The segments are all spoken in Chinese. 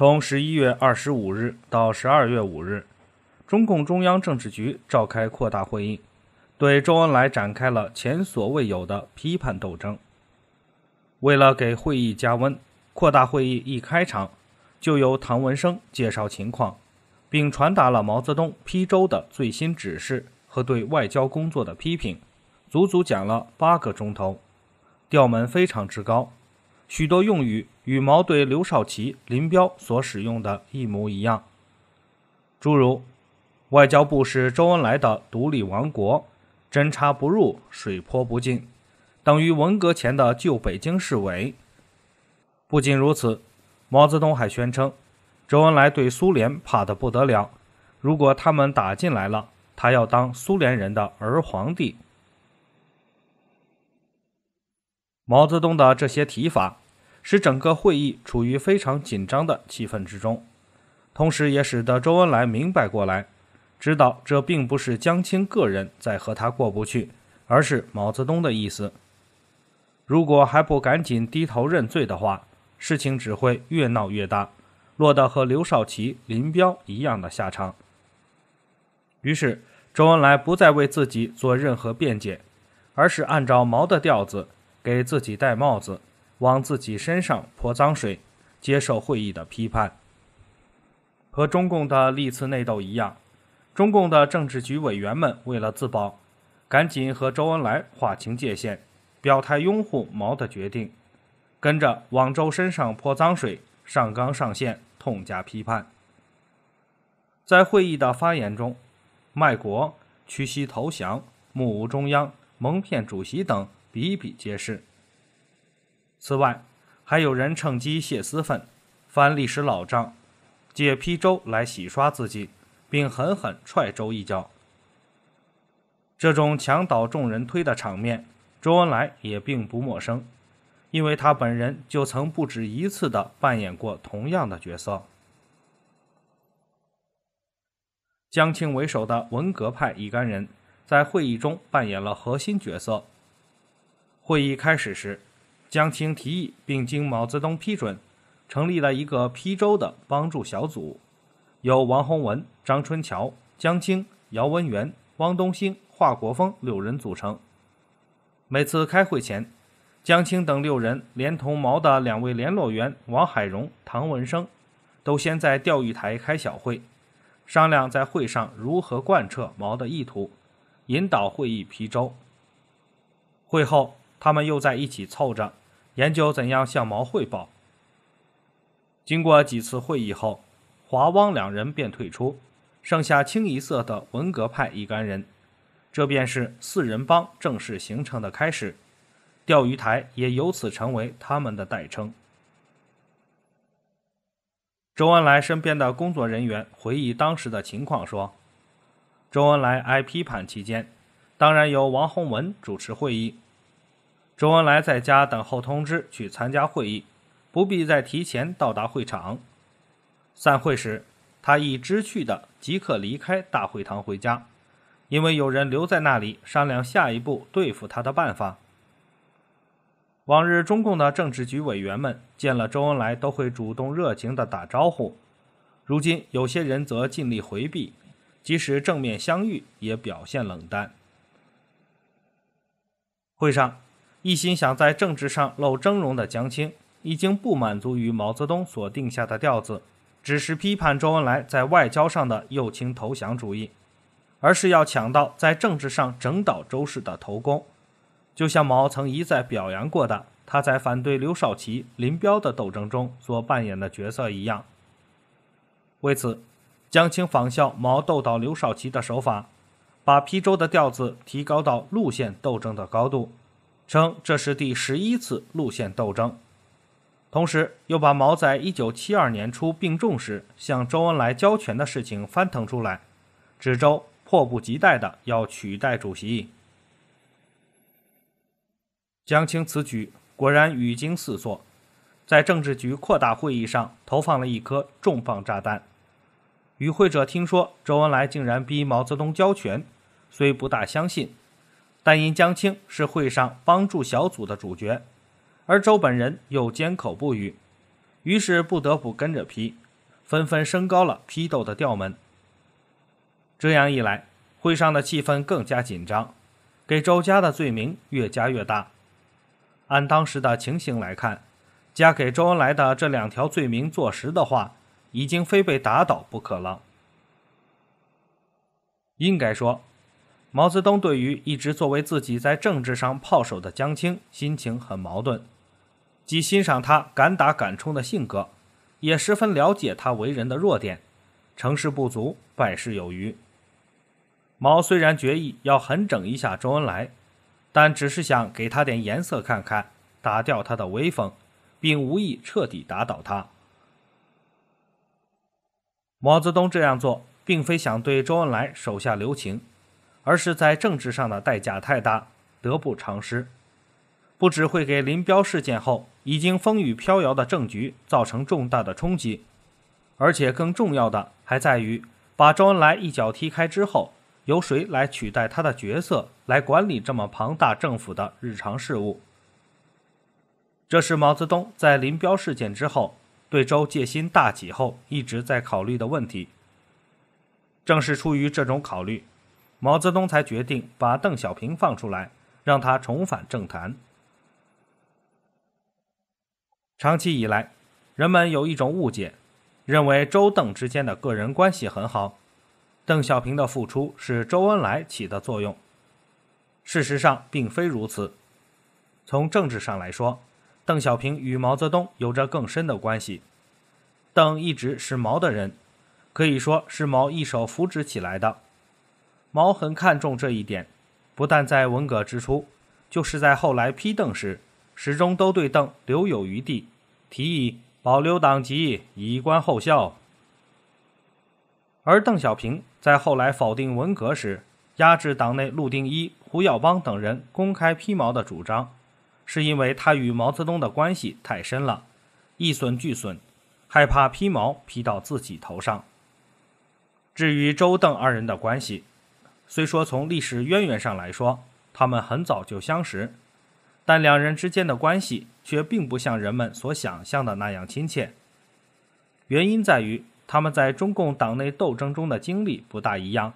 从十一月二十五日到十二月五日，中共中央政治局召开扩大会议，对周恩来展开了前所未有的批判斗争。为了给会议加温，扩大会议一开场，就由唐文生介绍情况，并传达了毛泽东批周的最新指示和对外交工作的批评，足足讲了八个钟头，调门非常之高，许多用语。羽毛对刘少奇、林彪所使用的一模一样，诸如“外交部是周恩来的独立王国，针插不入，水泼不进”，等于文革前的旧北京市委。不仅如此，毛泽东还宣称，周恩来对苏联怕的不得了，如果他们打进来了，他要当苏联人的儿皇帝。毛泽东的这些提法。使整个会议处于非常紧张的气氛之中，同时也使得周恩来明白过来，知道这并不是江青个人在和他过不去，而是毛泽东的意思。如果还不赶紧低头认罪的话，事情只会越闹越大，落到和刘少奇、林彪一样的下场。于是，周恩来不再为自己做任何辩解，而是按照毛的调子给自己戴帽子。往自己身上泼脏水，接受会议的批判。和中共的历次内斗一样，中共的政治局委员们为了自保，赶紧和周恩来划清界限，表态拥护毛的决定，跟着往周身上泼脏水，上纲上线，痛加批判。在会议的发言中，卖国、屈膝投降、目无中央、蒙骗主席等比比皆是。此外，还有人趁机泄私愤，翻历史老账，借批周来洗刷自己，并狠狠踹周一脚。这种墙倒众人推的场面，周恩来也并不陌生，因为他本人就曾不止一次的扮演过同样的角色。江青为首的文革派一干人在会议中扮演了核心角色。会议开始时。江青提议，并经毛泽东批准，成立了一个批州的帮助小组，由王洪文、张春桥、江青、姚文元、汪东兴、华国锋六人组成。每次开会前，江青等六人连同毛的两位联络员王海荣、唐文生，都先在钓鱼台开小会，商量在会上如何贯彻毛的意图，引导会议批周。会后，他们又在一起凑着。研究怎样向毛汇报。经过几次会议后，华、汪两人便退出，剩下清一色的文革派一干人，这便是四人帮正式形成的开始。钓鱼台也由此成为他们的代称。周恩来身边的工作人员回忆当时的情况说：“周恩来挨批判期间，当然由王洪文主持会议。”周恩来在家等候通知去参加会议，不必再提前到达会场。散会时，他已知趣的即刻离开大会堂回家，因为有人留在那里商量下一步对付他的办法。往日中共的政治局委员们见了周恩来都会主动热情地打招呼，如今有些人则尽力回避，即使正面相遇也表现冷淡。会上。一心想在政治上露峥嵘的江青，已经不满足于毛泽东所定下的调子，只是批判周恩来在外交上的右倾投降主义，而是要抢到在政治上整倒周氏的头功，就像毛曾一再表扬过的他在反对刘少奇、林彪的斗争中所扮演的角色一样。为此，江青仿效毛斗倒刘少奇的手法，把邳州的调子提高到路线斗争的高度。称这是第十一次路线斗争，同时又把毛在一九七二年初病重时向周恩来交权的事情翻腾出来，指周迫不及待的要取代主席。江青此举果然语惊四座，在政治局扩大会议上投放了一颗重磅炸弹。与会者听说周恩来竟然逼毛泽东交权，虽不大相信。但因江青是会上帮助小组的主角，而周本人又缄口不语，于是不得不跟着批，纷纷升高了批斗的调门。这样一来，会上的气氛更加紧张，给周家的罪名越加越大。按当时的情形来看，加给周恩来的这两条罪名坐实的话，已经非被打倒不可了。应该说。毛泽东对于一直作为自己在政治上炮手的江青，心情很矛盾，既欣赏他敢打敢冲的性格，也十分了解他为人的弱点，成事不足，败事有余。毛虽然决意要狠整一下周恩来，但只是想给他点颜色看看，打掉他的威风，并无意彻底打倒他。毛泽东这样做，并非想对周恩来手下留情。而是在政治上的代价太大，得不偿失，不只会给林彪事件后已经风雨飘摇的政局造成重大的冲击，而且更重要的还在于，把周恩来一脚踢开之后，由谁来取代他的角色，来管理这么庞大政府的日常事务？这是毛泽东在林彪事件之后对周戒心大起后一直在考虑的问题。正是出于这种考虑。毛泽东才决定把邓小平放出来，让他重返政坛。长期以来，人们有一种误解，认为周邓之间的个人关系很好，邓小平的付出是周恩来起的作用。事实上，并非如此。从政治上来说，邓小平与毛泽东有着更深的关系。邓一直是毛的人，可以说是毛一手扶植起来的。毛很看重这一点，不但在文革之初，就是在后来批邓时，始终都对邓留有余地，提议保留党籍以观后效。而邓小平在后来否定文革时，压制党内陆定一、胡耀邦等人公开批毛的主张，是因为他与毛泽东的关系太深了，一损俱损，害怕批毛批到自己头上。至于周邓二人的关系，虽说从历史渊源上来说，他们很早就相识，但两人之间的关系却并不像人们所想象的那样亲切。原因在于他们在中共党内斗争中的经历不大一样，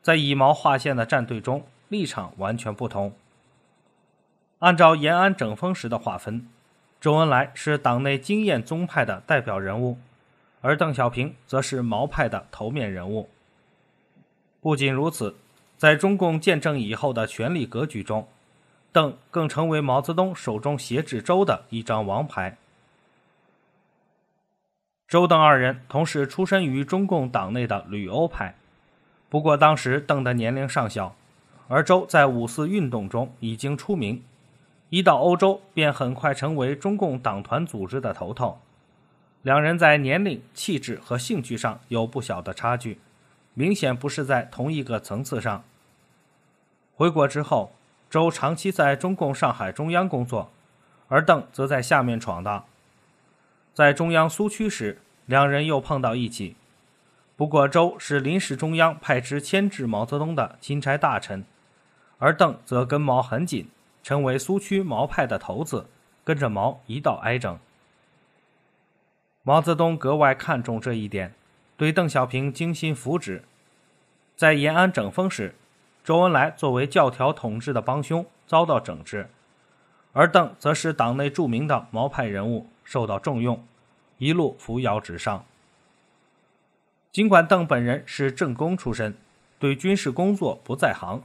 在以毛划线的战队中立场完全不同。按照延安整风时的划分，周恩来是党内经验宗派的代表人物，而邓小平则是毛派的头面人物。不仅如此，在中共建政以后的权力格局中，邓更成为毛泽东手中挟制周的一张王牌。周邓二人同时出身于中共党内的旅欧派，不过当时邓的年龄尚小，而周在五四运动中已经出名，一到欧洲便很快成为中共党团组织的头头。两人在年龄、气质和兴趣上有不小的差距。明显不是在同一个层次上。回国之后，周长期在中共上海中央工作，而邓则在下面闯荡。在中央苏区时，两人又碰到一起。不过，周是临时中央派之牵制毛泽东的钦差大臣，而邓则跟毛很紧，成为苏区毛派的头子，跟着毛一道挨整。毛泽东格外看重这一点，对邓小平精心扶植。在延安整风时，周恩来作为教条统治的帮凶遭到整治，而邓则是党内著名的毛派人物，受到重用，一路扶摇直上。尽管邓本人是政工出身，对军事工作不在行，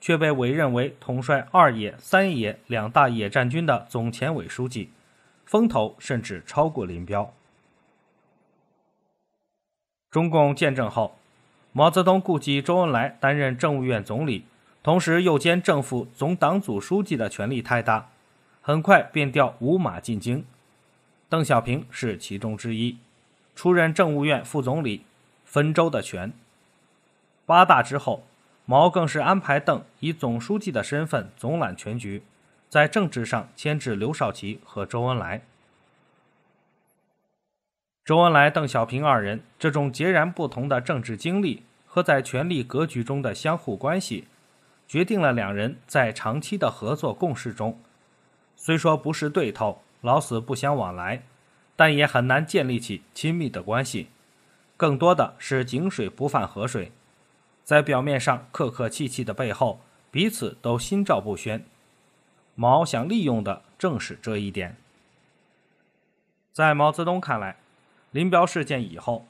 却被委任为统帅二野、三野两大野战军的总前委书记，风头甚至超过林彪。中共建政后。毛泽东顾及周恩来担任政务院总理，同时又兼政府总党组书记的权力太大，很快便调五马进京，邓小平是其中之一，出任政务院副总理，分州的权。八大之后，毛更是安排邓以总书记的身份总揽全局，在政治上牵制刘少奇和周恩来。周恩来、邓小平二人这种截然不同的政治经历。和在权力格局中的相互关系，决定了两人在长期的合作共事中，虽说不是对头，老死不相往来，但也很难建立起亲密的关系，更多的是井水不犯河水。在表面上客客气气的背后，彼此都心照不宣。毛想利用的正是这一点。在毛泽东看来，林彪事件以后。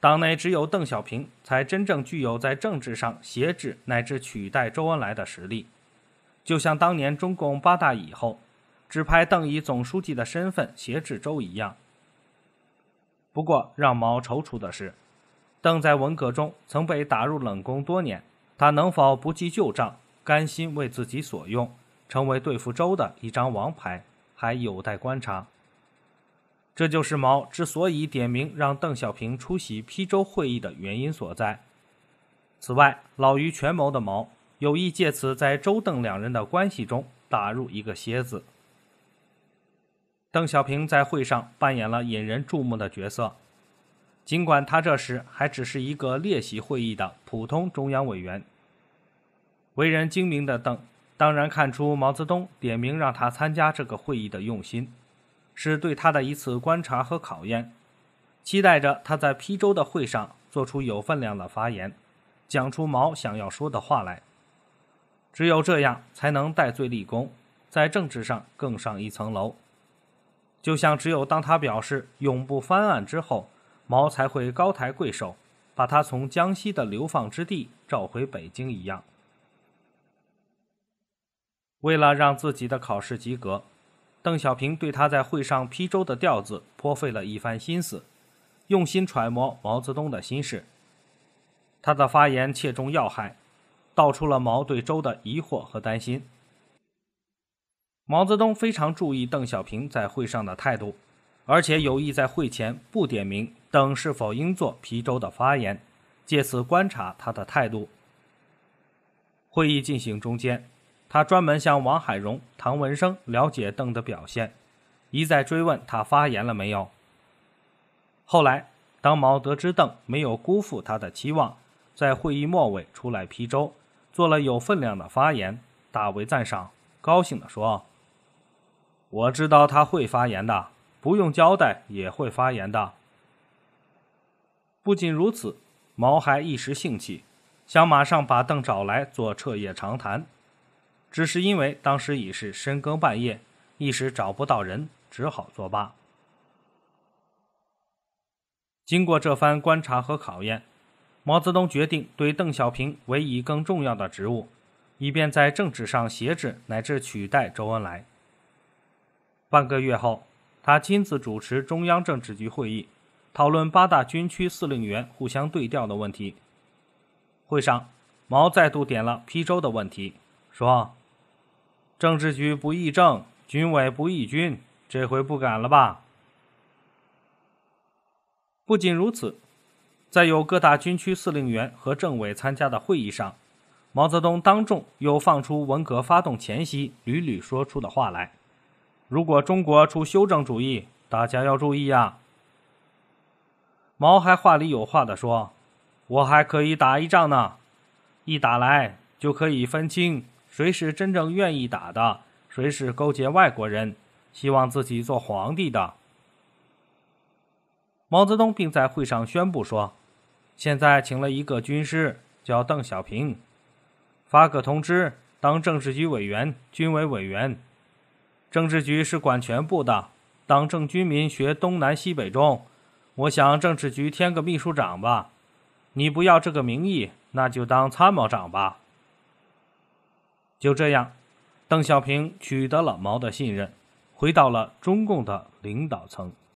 党内只有邓小平才真正具有在政治上挟制乃至取代周恩来的实力，就像当年中共八大以后，指派邓以总书记的身份挟制周一样。不过，让毛踌躇的是，邓在文革中曾被打入冷宫多年，他能否不计旧账，甘心为自己所用，成为对付周的一张王牌，还有待观察。这就是毛之所以点名让邓小平出席批周会议的原因所在。此外，老于权谋的毛有意借此在周邓两人的关系中打入一个楔子。邓小平在会上扮演了引人注目的角色，尽管他这时还只是一个列席会议的普通中央委员。为人精明的邓当然看出毛泽东点名让他参加这个会议的用心。是对他的一次观察和考验，期待着他在邳州的会上做出有分量的发言，讲出毛想要说的话来。只有这样，才能戴罪立功，在政治上更上一层楼。就像只有当他表示永不翻案之后，毛才会高抬贵手，把他从江西的流放之地召回北京一样。为了让自己的考试及格。邓小平对他在会上批周的调子颇费了一番心思，用心揣摩毛泽东的心事。他的发言切中要害，道出了毛对周的疑惑和担心。毛泽东非常注意邓小平在会上的态度，而且有意在会前不点名等是否应做批周的发言，借此观察他的态度。会议进行中间。他专门向王海荣、唐文生了解邓的表现，一再追问他发言了没有。后来，当毛得知邓没有辜负他的期望，在会议末尾出来批周，做了有分量的发言，大为赞赏，高兴地说：“我知道他会发言的，不用交代也会发言的。”不仅如此，毛还一时兴起，想马上把邓找来做彻夜长谈。只是因为当时已是深更半夜，一时找不到人，只好作罢。经过这番观察和考验，毛泽东决定对邓小平委以更重要的职务，以便在政治上挟制乃至取代周恩来。半个月后，他亲自主持中央政治局会议，讨论八大军区司令员互相对调的问题。会上，毛再度点了邳州的问题，说。政治局不议政，军委不议军，这回不敢了吧？不仅如此，在有各大军区司令员和政委参加的会议上，毛泽东当众又放出文革发动前夕屡屡说出的话来：“如果中国出修正主义，大家要注意呀。”毛还话里有话的说：“我还可以打一仗呢，一打来就可以分清。”谁是真正愿意打的？谁是勾结外国人，希望自己做皇帝的？毛泽东并在会上宣布说：“现在请了一个军师，叫邓小平，发个通知，当政治局委员、军委委员。政治局是管全部的，党政军民学，东南西北中。我想政治局添个秘书长吧，你不要这个名义，那就当参谋长吧。”就这样，邓小平取得了毛的信任，回到了中共的领导层。